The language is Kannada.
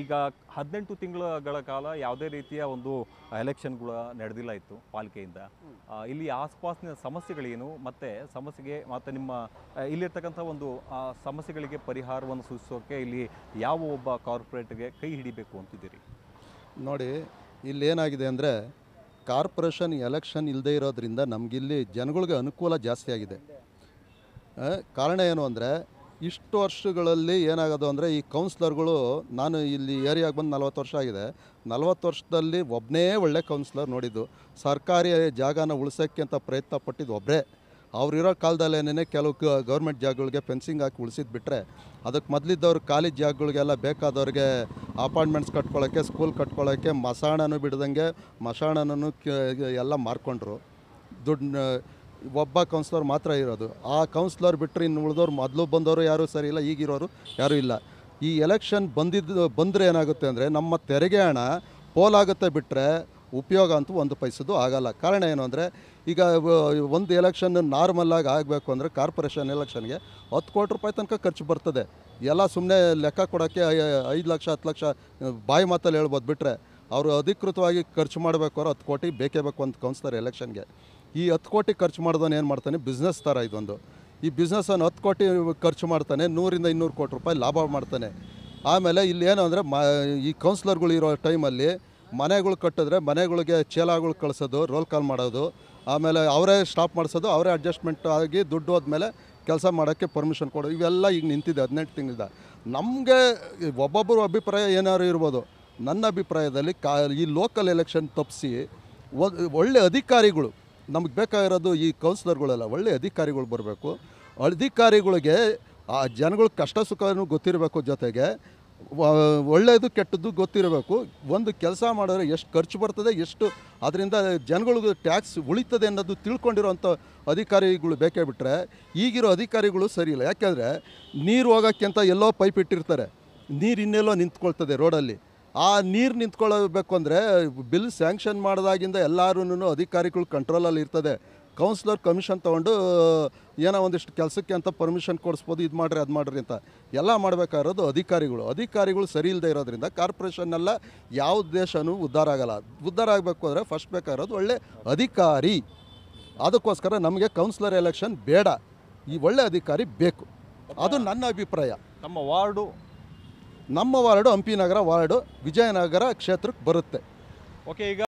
ಈಗ ಹದಿನೆಂಟು ತಿಂಗಳ ಕಾಲ ಯಾವುದೇ ರೀತಿಯ ಒಂದು ಎಲೆಕ್ಷನ್ಗಳು ನಡೆದಿಲ್ಲ ಇತ್ತು ಪಾಲಿಕೆಯಿಂದ ಇಲ್ಲಿ ಆಸ್ಪಾಸಿನ ಸಮಸ್ಯೆಗಳೇನು ಮತ್ತು ಸಮಸ್ಯೆಗೆ ಮತ್ತು ನಿಮ್ಮ ಇಲ್ಲಿರ್ತಕ್ಕಂಥ ಒಂದು ಸಮಸ್ಯೆಗಳಿಗೆ ಪರಿಹಾರವನ್ನು ಸೂಚಿಸೋಕ್ಕೆ ಇಲ್ಲಿ ಯಾವ ಒಬ್ಬ ಕಾರ್ಪೊರೇಟ್ಗೆ ಕೈ ಹಿಡಿಬೇಕು ಅಂತಿದ್ದೀರಿ ನೋಡಿ ಇಲ್ಲೇನಾಗಿದೆ ಅಂದರೆ ಕಾರ್ಪೊರೇಷನ್ ಎಲೆಕ್ಷನ್ ಇಲ್ಲದೆ ಇರೋದ್ರಿಂದ ನಮಗಿಲ್ಲಿ ಜನಗಳಿಗೆ ಅನುಕೂಲ ಜಾಸ್ತಿ ಆಗಿದೆ ಕಾರಣ ಏನು ಅಂದರೆ ಇಷ್ಟು ವರ್ಷಗಳಲ್ಲಿ ಏನಾಗೋದು ಅಂದರೆ ಈ ಕೌನ್ಸ್ಲರ್ಗಳು ನಾನು ಇಲ್ಲಿ ಏರಿಯಾಗೆ ಬಂದು ನಲವತ್ತು ವರ್ಷ ಆಗಿದೆ ನಲವತ್ತು ವರ್ಷದಲ್ಲಿ ಒಬ್ಬನೇ ಒಳ್ಳೆ ಕೌನ್ಸ್ಲರ್ ನೋಡಿದ್ದು ಸರ್ಕಾರಿ ಜಾಗನ ಉಳಿಸೋಕ್ಕೆ ಅಂತ ಪ್ರಯತ್ನ ಪಟ್ಟಿದ್ದು ಒಬ್ಬರೇ ಅವರಿರೋ ಕಾಲದಲ್ಲೇನೇ ಕೆಲವು ಗೌರ್ಮೆಂಟ್ ಜಾಗಗಳಿಗೆ ಫೆನ್ಸಿಂಗ್ ಹಾಕಿ ಉಳಿಸಿದ್ ಬಿಟ್ಟರೆ ಅದಕ್ಕೆ ಮೊದಲಿದ್ದವ್ರು ಖಾಲಿ ಜಾಗಗಳಿಗೆಲ್ಲ ಬೇಕಾದವ್ರಿಗೆ ಅಪಾರ್ಟ್ಮೆಂಟ್ಸ್ ಕಟ್ಕೊಳ್ಳೋಕ್ಕೆ ಸ್ಕೂಲ್ ಕಟ್ಕೊಳ್ಳೋಕ್ಕೆ ಮಸಾಣನೂ ಬಿಡ್ದಂಗೆ ಮಸಾಣನೂ ಎಲ್ಲ ಮಾರ್ಕೊಂಡ್ರು ದುಡ್ಡು ಒಬ್ಬ ಕೌನ್ಸ್ಲರ್ ಮಾತ್ರ ಇರೋದು ಆ ಕೌನ್ಸ್ಲರ್ ಬಿಟ್ಟರೆ ಇನ್ನು ಉಳಿದವ್ರು ಮೊದಲು ಬಂದವರು ಯಾರೂ ಸರಿ ಇಲ್ಲ ಈಗಿರೋರು ಯಾರೂ ಇಲ್ಲ ಈ ಎಲೆಕ್ಷನ್ ಬಂದಿದ್ದು ಬಂದರೆ ಏನಾಗುತ್ತೆ ಅಂದರೆ ನಮ್ಮ ತೆರಿಗೆ ಹಣ ಪೋಲಾಗುತ್ತೆ ಬಿಟ್ಟರೆ ಉಪಯೋಗ ಅಂತೂ ಒಂದು ಪೈಸದು ಆಗಲ್ಲ ಕಾರಣ ಏನು ಅಂದರೆ ಈಗ ಒಂದು ಎಲೆಕ್ಷನ್ ನಾರ್ಮಲಾಗಿ ಆಗಬೇಕು ಅಂದರೆ ಕಾರ್ಪೊರೇಷನ್ ಎಲೆಕ್ಷನ್ಗೆ ಹತ್ತು ಕೋಟಿ ರೂಪಾಯಿ ತನಕ ಖರ್ಚು ಬರ್ತದೆ ಎಲ್ಲ ಸುಮ್ಮನೆ ಲೆಕ್ಕ ಕೊಡೋಕ್ಕೆ ಐದು ಲಕ್ಷ ಹತ್ತು ಲಕ್ಷ ಬಾಯಿ ಮಾತಲ್ಲಿ ಹೇಳ್ಬೋದು ಬಿಟ್ಟರೆ ಅವರು ಅಧಿಕೃತವಾಗಿ ಖರ್ಚು ಮಾಡಬೇಕು ಅವ್ರು ಹತ್ತು ಕೋಟಿ ಬೇಕೇ ಬೇಕು ಒಂದು ಕೌನ್ಸ್ಲರ್ ಎಲೆಕ್ಷನ್ಗೆ ಈ ಹತ್ತು ಕೋಟಿ ಖರ್ಚು ಮಾಡ್ದವನು ಏನು ಮಾಡ್ತಾನೆ ಬಿಸ್ನೆಸ್ ಥರ ಇದೊಂದು ಈ ಬಿಸ್ನೆಸ್ಸನ್ನು ಹತ್ತು ಕೋಟಿ ಖರ್ಚು ಮಾಡ್ತಾನೆ ನೂರಿಂದ ಇನ್ನೂರು ಕೋಟಿ ರೂಪಾಯಿ ಲಾಭ ಮಾಡ್ತಾನೆ ಆಮೇಲೆ ಇಲ್ಲಿ ಏನು ಅಂದರೆ ಮ ಈ ಕೌನ್ಸ್ಲರ್ಗಳು ಇರೋ ಟೈಮಲ್ಲಿ ಮನೆಗಳು ಕಟ್ಟಿದ್ರೆ ಮನೆಗಳಿಗೆ ಚೇಲಾಗಳು ಕಳಿಸೋದು ರೋಲ್ ಕಾಲ್ ಮಾಡೋದು ಆಮೇಲೆ ಅವರೇ ಸ್ಟಾಪ್ ಮಾಡಿಸೋದು ಅವರೇ ಅಡ್ಜಸ್ಟ್ಮೆಂಟ್ ಆಗಿ ದುಡ್ಡು ಹೋದ್ಮೇಲೆ ಕೆಲಸ ಮಾಡೋಕ್ಕೆ ಪರ್ಮಿಷನ್ ಕೊಡೋ ಇವೆಲ್ಲ ಈಗ ನಿಂತಿದೆ ಹದಿನೆಂಟು ತಿಂಗಳಿಂದ ನಮಗೆ ಒಬ್ಬೊಬ್ಬರು ಅಭಿಪ್ರಾಯ ಏನಾದ್ರು ಇರ್ಬೋದು ನನ್ನ ಅಭಿಪ್ರಾಯದಲ್ಲಿ ಕಾ ಈ ಲೋಕಲ್ ಎಲೆಕ್ಷನ್ ತಪ್ಪಿಸಿ ಒಳ್ಳೆ ಅಧಿಕಾರಿಗಳು ನಮಗೆ ಬೇಕಾಗಿರೋದು ಈ ಕೌನ್ಸಿಲರ್ಗಳೆಲ್ಲ ಒಳ್ಳೆ ಅಧಿಕಾರಿಗಳು ಬರಬೇಕು ಅಧಿಕಾರಿಗಳಿಗೆ ಆ ಜನಗಳ ಕಷ್ಟ ಸುಖನೂ ಗೊತ್ತಿರಬೇಕು ಜೊತೆಗೆ ಒಳ್ಳೆಯದು ಕೆಟ್ಟದ್ದು ಗೊತ್ತಿರಬೇಕು ಒಂದು ಕೆಲಸ ಮಾಡಿದ್ರೆ ಎಷ್ಟು ಖರ್ಚು ಬರ್ತದೆ ಎಷ್ಟು ಅದರಿಂದ ಜನಗಳಿಗೂ ಟ್ಯಾಕ್ಸ್ ಉಳಿತದೆ ಅನ್ನೋದು ತಿಳ್ಕೊಂಡಿರೋಂಥ ಅಧಿಕಾರಿಗಳು ಬೇಕೇ ಬಿಟ್ಟರೆ ಈಗಿರೋ ಅಧಿಕಾರಿಗಳು ಸರಿ ಇಲ್ಲ ಯಾಕೆಂದರೆ ನೀರು ಹೋಗೋಕ್ಕಿಂತ ಎಲ್ಲೋ ಪೈಪ್ ಇಟ್ಟಿರ್ತಾರೆ ನೀರು ಇನ್ನೆಲ್ಲೋ ನಿಂತ್ಕೊಳ್ತದೆ ರೋಡಲ್ಲಿ ಆ ನೀರು ನಿಂತ್ಕೊಳ್ಳಬೇಕು ಅಂದರೆ ಬಿಲ್ ಸ್ಯಾಂಕ್ಷನ್ ಮಾಡಿದಾಗಿಂದ ಎಲ್ಲರೂ ಅಧಿಕಾರಿಗಳು ಕಂಟ್ರೋಲಲ್ಲಿ ಇರ್ತದೆ ಕೌನ್ಸಿಲರ್ ಕಮಿಷನ್ ತೊಗೊಂಡು ಏನೋ ಒಂದಿಷ್ಟು ಕೆಲಸಕ್ಕೆ ಅಂತ ಪರ್ಮಿಷನ್ ಕೊಡಿಸ್ಬೋದು ಇದು ಮಾಡ್ರಿ ಅದು ಮಾಡ್ರಿ ಅಂತ ಎಲ್ಲ ಮಾಡಬೇಕಾಗಿರೋದು ಅಧಿಕಾರಿಗಳು ಅಧಿಕಾರಿಗಳು ಸರಿ ಇಲ್ಲದೆ ಇರೋದ್ರಿಂದ ಕಾರ್ಪೊರೇಷನ್ನೆಲ್ಲ ಯಾವ ದೇಶನೂ ಉದ್ಧಾರ ಆಗಲ್ಲ ಉದ್ಧಾರ ಆಗಬೇಕು ಅಂದರೆ ಫಸ್ಟ್ ಬೇಕಾಗಿರೋದು ಒಳ್ಳೆ ಅಧಿಕಾರಿ ಅದಕ್ಕೋಸ್ಕರ ನಮಗೆ ಕೌನ್ಸಿಲರ್ ಎಲೆಕ್ಷನ್ ಬೇಡ ಈ ಒಳ್ಳೆ ಅಧಿಕಾರಿ ಬೇಕು ಅದು ನನ್ನ ಅಭಿಪ್ರಾಯ ನಮ್ಮ ವಾರ್ಡು ನಮ್ಮ ವಾರ್ಡು ಹಂಪಿನಗರ ವಾರ್ಡು ವಿಜಯನಗರ ಕ್ಷೇತ್ರಕ್ಕೆ ಬರುತ್ತೆ ಓಕೆ ಈಗ